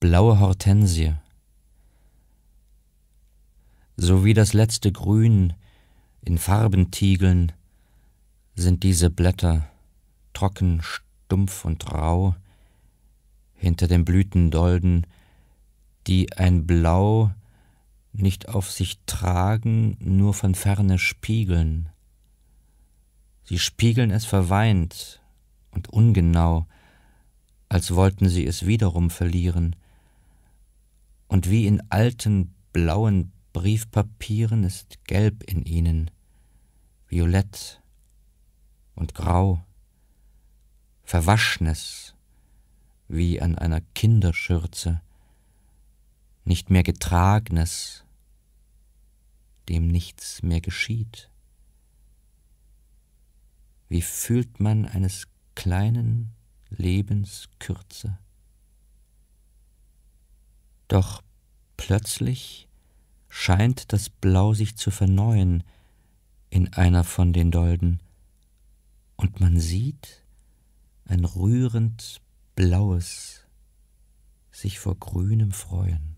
blaue Hortensie, So wie das letzte Grün in Farbentiegeln sind diese Blätter trocken, stumpf und rau hinter den Blütendolden, die ein Blau nicht auf sich tragen, nur von ferne spiegeln. Sie spiegeln es verweint und ungenau, als wollten sie es wiederum verlieren, und wie in alten blauen Briefpapieren ist Gelb in ihnen, Violett und Grau, Verwaschnes wie an einer Kinderschürze, nicht mehr Getragnes, dem nichts mehr geschieht. Wie fühlt man eines kleinen Lebens Kürze? Doch plötzlich scheint das Blau sich zu verneuen in einer von den Dolden, und man sieht ein rührend blaues sich vor grünem Freuen.